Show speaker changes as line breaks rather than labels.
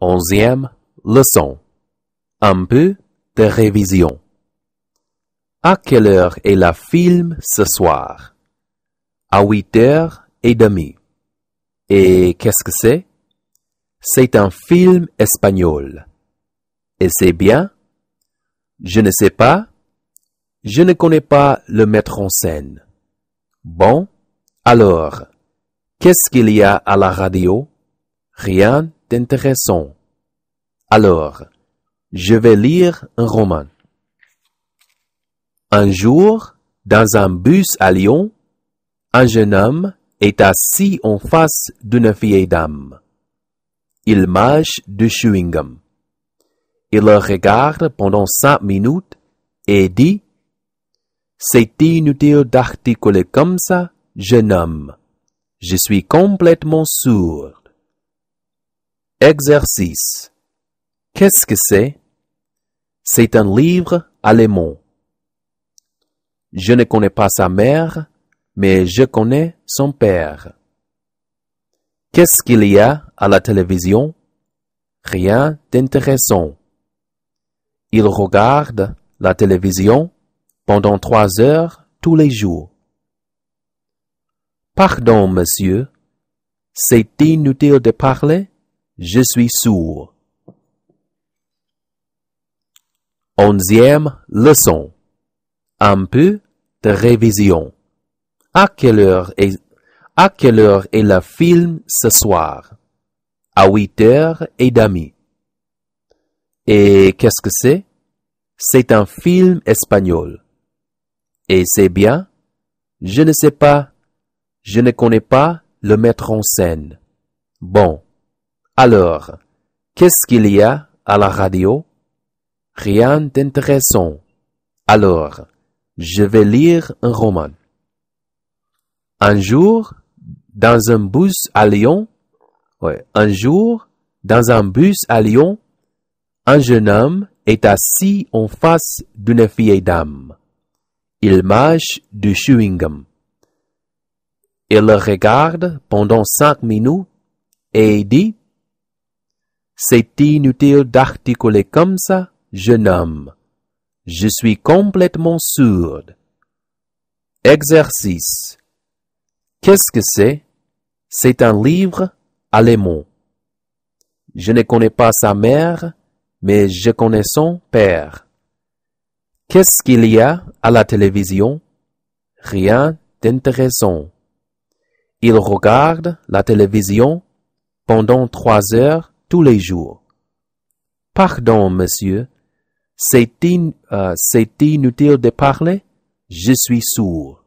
Onzième leçon. Un peu de révision. À quelle heure est la film ce soir? À huit heures et demie. Et qu'est-ce que c'est? C'est un film espagnol. Et c'est bien? Je ne sais pas. Je ne connais pas le mettre en scène. Bon, alors, qu'est-ce qu'il y a à la radio? Rien intéressant. Alors, je vais lire un roman. Un jour, dans un bus à Lyon, un jeune homme est assis en face d'une vieille dame. Il mâche du chewing-gum. Il le regarde pendant cinq minutes et dit C'est inutile d'articuler comme ça, jeune homme. Je suis complètement sourd. Exercice. Qu'est-ce que c'est? C'est un livre allemand. Je ne connais pas sa mère, mais je connais son père. Qu'est-ce qu'il y a à la télévision? Rien d'intéressant. Il regarde la télévision pendant trois heures tous les jours. Pardon, monsieur. C'est inutile de parler je suis sourd. Onzième leçon. Un peu de révision. À quelle heure est, à quelle heure est le film ce soir? À huit heures et demi. »« Et qu'est-ce que c'est? C'est un film espagnol. Et c'est bien? Je ne sais pas. Je ne connais pas le mettre en scène. Bon. Alors, qu'est-ce qu'il y a à la radio? Rien d'intéressant. Alors, je vais lire un roman. Un jour, dans un bus à Lyon, un jour, dans un bus à Lyon, un jeune homme est assis en face d'une vieille dame. Il mâche du chewing-gum. Il le regarde pendant cinq minutes et il dit c'est inutile d'articuler comme ça, jeune homme. Je suis complètement sourde. Exercice. Qu'est-ce que c'est? C'est un livre allemand. Je ne connais pas sa mère, mais je connais son père. Qu'est-ce qu'il y a à la télévision? Rien d'intéressant. Il regarde la télévision pendant trois heures tous les jours. Pardon, monsieur, euh, c'est inutile de parler, je suis sourd.